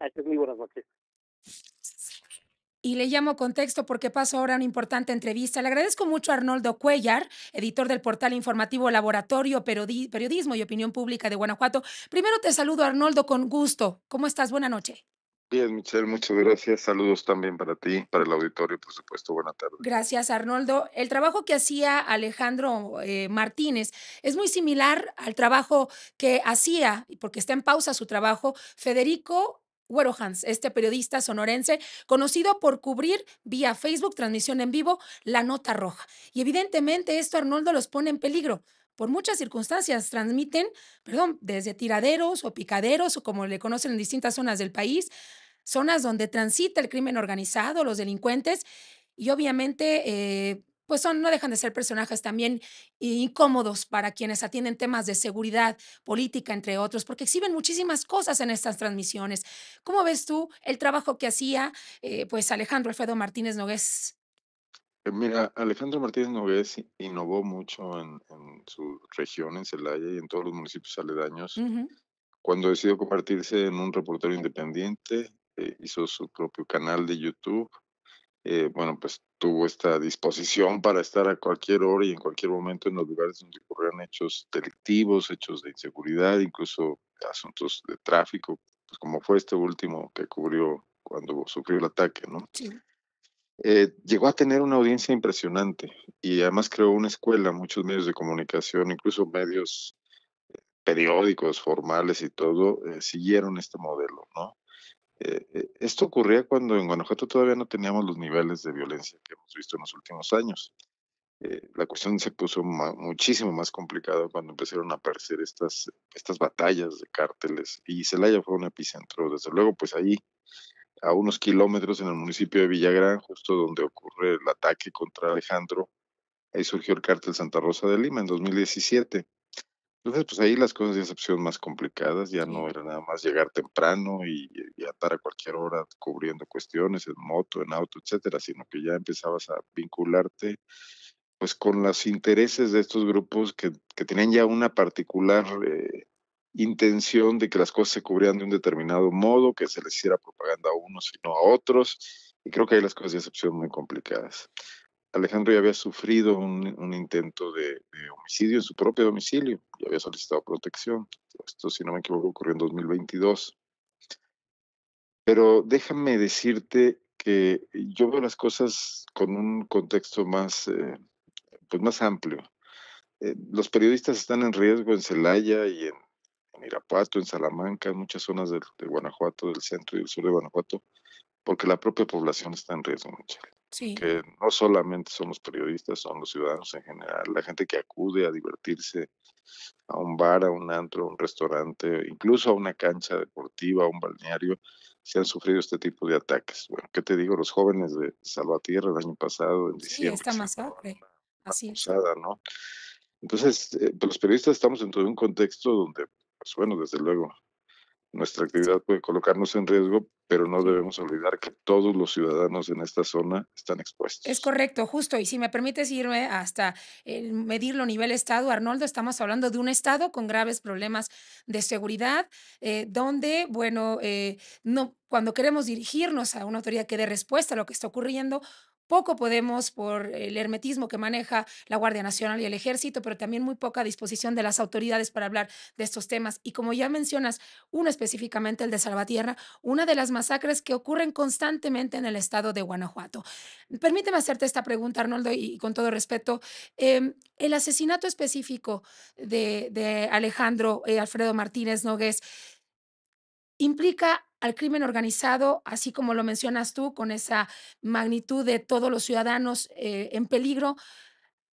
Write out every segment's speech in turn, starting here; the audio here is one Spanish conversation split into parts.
Ah, buenas noches. Y le llamo contexto porque paso ahora a una importante entrevista. Le agradezco mucho a Arnoldo Cuellar, editor del portal informativo Laboratorio Periodismo y Opinión Pública de Guanajuato. Primero te saludo, Arnoldo, con gusto. ¿Cómo estás? Buenas noches. Bien, Michelle, muchas gracias. Saludos también para ti, para el auditorio, por supuesto. Buenas tardes. Gracias, Arnoldo. El trabajo que hacía Alejandro eh, Martínez es muy similar al trabajo que hacía, porque está en pausa su trabajo, Federico Hans, este periodista sonorense conocido por cubrir vía Facebook transmisión en vivo la nota roja. Y evidentemente esto Arnoldo los pone en peligro. Por muchas circunstancias transmiten, perdón, desde tiraderos o picaderos o como le conocen en distintas zonas del país, zonas donde transita el crimen organizado, los delincuentes y obviamente eh, pues son, no dejan de ser personajes también incómodos para quienes atienden temas de seguridad, política, entre otros, porque exhiben muchísimas cosas en estas transmisiones. ¿Cómo ves tú el trabajo que hacía eh, pues Alejandro Alfredo Martínez Nogués? Eh, mira, Alejandro Martínez Nogués innovó mucho en, su región, en Celaya y en todos los municipios aledaños. Cuando decidió convertirse en un reportero independiente, eh, hizo su propio canal de YouTube eh, bueno, pues tuvo esta disposición para estar a cualquier hora y en cualquier momento en los lugares donde ocurrían hechos delictivos, hechos de inseguridad, incluso asuntos de tráfico, pues como fue este último que cubrió cuando sufrió el ataque, ¿no? Eh, llegó a tener una audiencia impresionante y además creó una escuela, muchos medios de comunicación, incluso medios eh, periódicos formales y todo, eh, siguieron este modelo, ¿no? Eh, eh, esto ocurría cuando en Guanajuato todavía no teníamos los niveles de violencia que hemos visto en los últimos años. Eh, la cuestión se puso muchísimo más complicada cuando empezaron a aparecer estas, estas batallas de cárteles y Celaya fue un epicentro. Desde luego, pues ahí, a unos kilómetros en el municipio de Villagrán, justo donde ocurre el ataque contra Alejandro, ahí surgió el cártel Santa Rosa de Lima en 2017. Entonces, pues ahí las cosas de excepción más complicadas, ya no era nada más llegar temprano eh, y, atar a cualquier hora cubriendo cuestiones en moto, en auto, etcétera, sino que ya empezabas a vincularte pues con los intereses de estos grupos que, que tenían ya una particular eh, intención de que las cosas se cubrieran de un determinado modo, que se les hiciera propaganda a unos y no a otros, y creo que ahí las cosas de excepción muy complicadas. Alejandro ya había sufrido un, intento de, homicidio en su propio domicilio y había solicitado protección. Esto, si no me equivoco, ocurrió en 2022. Pero déjame decirte que yo veo las cosas con un contexto más, eh, pues más amplio. Eh, los periodistas están en riesgo en Celaya y en, Irapuato, en Salamanca, en muchas zonas de, Guanajuato, del centro y del sur de Guanajuato, porque la propia población está en riesgo, Michelle que no solamente son los periodistas, son los ciudadanos en general, la gente que acude a divertirse a un bar, a un antro, a un restaurante, incluso a una cancha deportiva, a un balneario, se han sufrido este tipo de ataques. Bueno, ¿qué te digo? Los jóvenes de Salvatierra el año pasado, en diciembre. Sí, esta masacre. ¿no? Entonces, eh, pues, los periodistas estamos dentro de un contexto donde, pues bueno, desde luego, nuestra actividad puede colocarnos en riesgo, pero no debemos olvidar que todos los ciudadanos en esta zona están expuestos. Es correcto, justo. Y si me permites irme hasta medirlo a nivel estado, Arnoldo, estamos hablando de un estado con graves problemas de seguridad, eh, donde, bueno, eh, no, cuando queremos dirigirnos a una autoridad que dé respuesta a lo que está ocurriendo, poco podemos por el hermetismo que maneja la Guardia Nacional y el Ejército, pero también muy poca disposición de las autoridades para hablar de estos temas. Y como ya mencionas, uno específicamente, el de Salvatierra, una de las masacres que ocurren constantemente en el estado de Guanajuato. Permíteme hacerte esta pregunta, Arnoldo, y con todo respeto. Em, el asesinato específico de, Alejandro eh, Alfredo Martínez Nogués, implica al crimen organizado, así como lo mencionas tú, con esa magnitud de todos los ciudadanos eh, en peligro,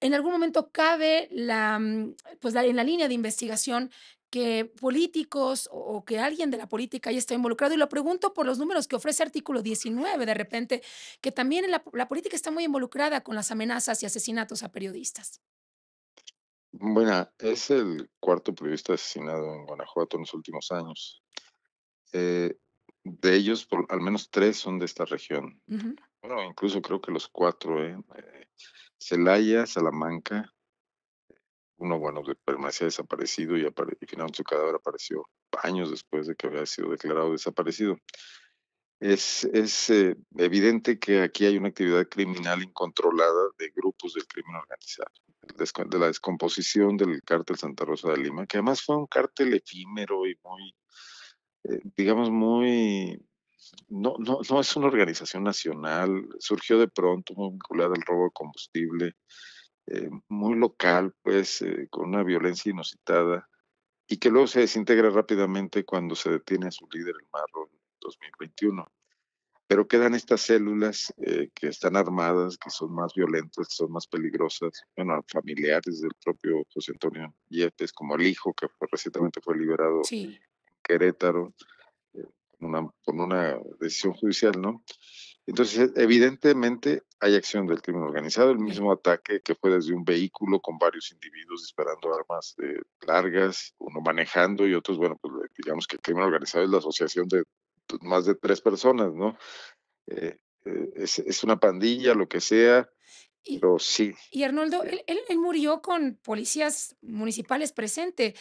en algún momento cabe la, mm, pues en la línea de investigación que políticos o, que alguien de la política ya está involucrado. Y lo pregunto por los números que ofrece artículo 19, de repente, que también la política está muy involucrada con las amenazas y asesinatos a periodistas. Bueno, es el cuarto periodista asesinado en Guanajuato en los últimos años. Eh, de ellos, al menos tres son de esta región. Bueno, incluso creo que los cuatro, ¿eh? eh Celaya, Salamanca, uno, bueno, permanecía desaparecido y, y, finalmente su cadáver apareció años después de que había sido declarado desaparecido. Es, es eh, evidente que aquí hay una actividad criminal incontrolada de grupos del crimen organizado, de la descomposición del cártel Santa Rosa de Lima, que además fue un cártel efímero y muy eh, digamos, muy... No, no, no es una organización nacional, surgió de pronto vinculada al robo de combustible, eh, muy local, pues, eh, con una violencia inusitada, y que luego se desintegra rápidamente cuando se detiene a su líder, el Marro, en 2021. Pero quedan estas células que están armadas, que son más violentas, son más peligrosas, bueno, familiares del propio José Antonio Yepes, como el hijo que recientemente fue liberado Querétaro, eh, una, con una decisión judicial, ¿no? Entonces, evidentemente hay acción del crimen organizado, el mismo ataque que fue desde un vehículo con varios individuos disparando armas eh, largas, uno manejando y otros, bueno, pues digamos que el crimen organizado es la asociación de más de tres personas, ¿no? Eh, es, una pandilla, lo que sea, pero sí. Y Arnoldo, él, murió con policías municipales presentes.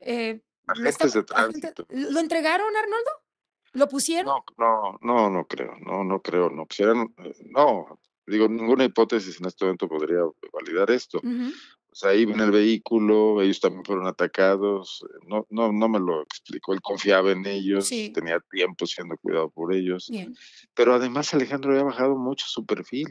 Eh, este ¿Lo entregaron, Arnoldo? ¿Lo pusieron? No, no, no, no creo, no, no creo, no eh, no, digo, ninguna hipótesis en este momento podría validar esto. O sea, ahí viene el vehículo, ellos también fueron atacados, no, no, no me lo explicó, él confiaba en ellos, tenía tiempo siendo cuidado por ellos, pero además Alejandro había bajado mucho su perfil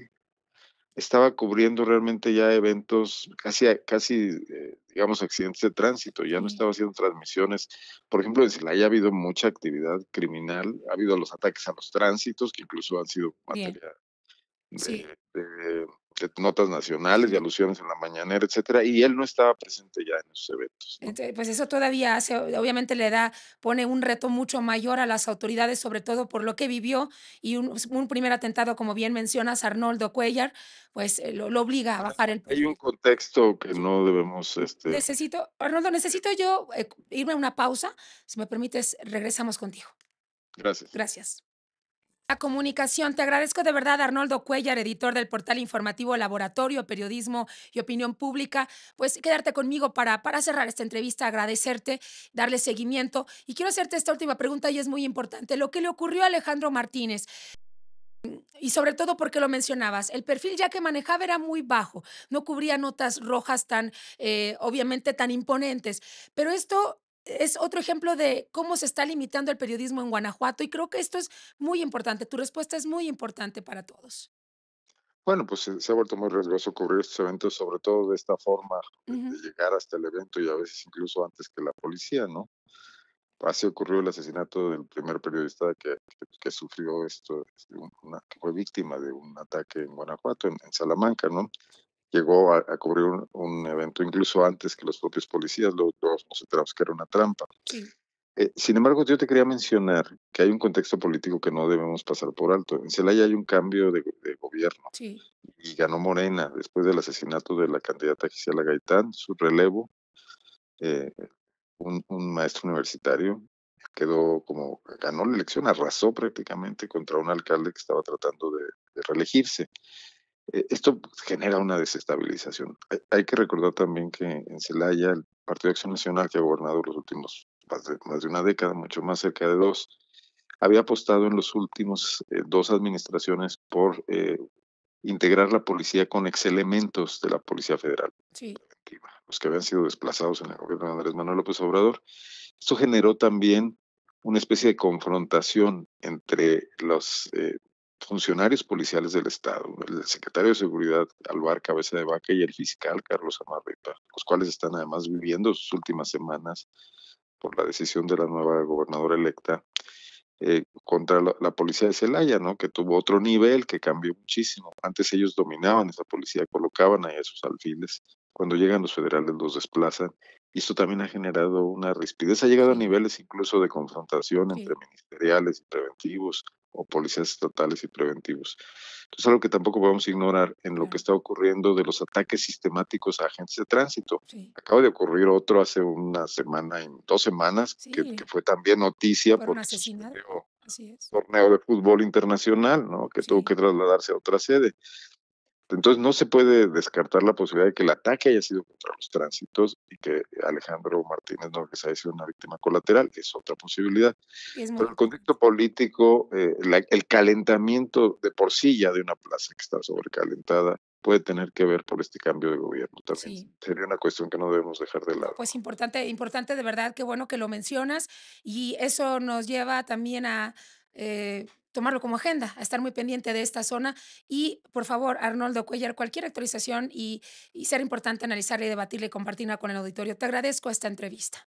estaba cubriendo realmente ya eventos, casi, eh, casi eh, digamos, accidentes de tránsito, ya no estaba haciendo transmisiones. Por ejemplo, en la ha habido mucha actividad criminal, ha habido los ataques a los tránsitos, que incluso han sido materia sí. de, notas nacionales y alusiones en la mañanera, etcétera, y él no estaba presente ya en esos eventos. pues eso todavía hace, obviamente le da, pone un reto mucho mayor a las autoridades, sobre todo por lo que vivió, y un, pues, primer atentado, como bien mencionas, Arnoldo Cuellar, pues eh, lo, obliga a bajar el... Hay un contexto que no debemos... Este... Necesito, Arnoldo, necesito yo eh, irme a una pausa, si me permites, regresamos contigo. Gracias. Gracias. La comunicación. Te agradezco de verdad, Arnoldo Cuellar, editor del portal informativo Laboratorio, Periodismo y Opinión Pública. Pues quedarte conmigo para, para cerrar esta entrevista, agradecerte, darle seguimiento. Y quiero hacerte esta última pregunta y es muy importante. Lo que le ocurrió a Alejandro Martínez. Y sobre todo porque lo mencionabas, el perfil ya que manejaba era muy bajo, no cubría notas rojas tan, eh, obviamente, tan imponentes. Pero esto es otro ejemplo de cómo se está limitando el periodismo en Guanajuato y creo que esto es muy importante. Tu respuesta es muy importante para todos. Bueno, pues se, ha vuelto muy riesgoso cubrir estos eventos, sobre todo de esta forma, de llegar hasta el evento y a veces incluso antes que la policía, ¿no? Así ocurrió el asesinato del primer periodista que, sufrió esto, que este, fue víctima de un ataque en Guanajuato, en Salamanca, ¿no? llegó a, cubrir un, evento incluso antes que los propios policías, los dos nos que era una trampa. Eh, sin embargo, yo te quería mencionar que hay un contexto político que no debemos pasar por alto. En Celaya hay un cambio de, gobierno y ganó Morena después del asesinato de la candidata Gisela Gaitán, su relevo, eh, un, maestro universitario quedó como ganó la elección, arrasó prácticamente contra un alcalde que estaba tratando de, de reelegirse. Eh, esto genera una desestabilización. Hay, que recordar también que en Celaya el Partido de Acción Nacional, que ha gobernado los últimos más de, una década, mucho más cerca de dos, había apostado en los últimos eh, dos administraciones por eh, integrar la policía con ex elementos de la Policía Federal, los que habían sido desplazados en el gobierno de Andrés Manuel López Obrador. Esto generó también una especie de confrontación entre los funcionarios policiales del Estado, el secretario de Seguridad Alvar Cabeza de Vaca y el fiscal Carlos Amarripa, los cuales están además viviendo sus últimas semanas por la decisión de la nueva gobernadora electa eh, contra la, policía de Celaya, ¿no? que tuvo otro nivel, que cambió muchísimo. Antes ellos dominaban esa policía, colocaban ahí a sus alfiles. Cuando llegan los federales los desplazan. Y esto también ha generado una rispidez. Ha llegado a niveles incluso de confrontación entre ministeriales y preventivos, o policías estatales y preventivos. Es algo que tampoco podemos ignorar en lo que está ocurriendo de los ataques sistemáticos a agentes de tránsito. Acaba de ocurrir otro hace una semana, en dos semanas, que, fue también noticia por un torneo de fútbol internacional, ¿no? que tuvo que trasladarse a otra sede. Entonces no se puede descartar la posibilidad de que el ataque haya sido contra los tránsitos y que Alejandro Martínez no haya sido una víctima colateral, es otra posibilidad. Pero el contexto político, eh, el calentamiento de por sí ya de una plaza que está sobrecalentada, puede tener que ver por este cambio de gobierno también. Sería una cuestión que no debemos dejar de lado. Pues importante, importante de verdad, qué bueno que lo mencionas y eso nos lleva también a eh, tomarlo como agenda, a estar muy pendiente de esta zona. Y por favor, Arnoldo Cuellar, cualquier actualización y, y ser importante analizarla y debatirla y compartirla con el auditorio. Te agradezco esta entrevista.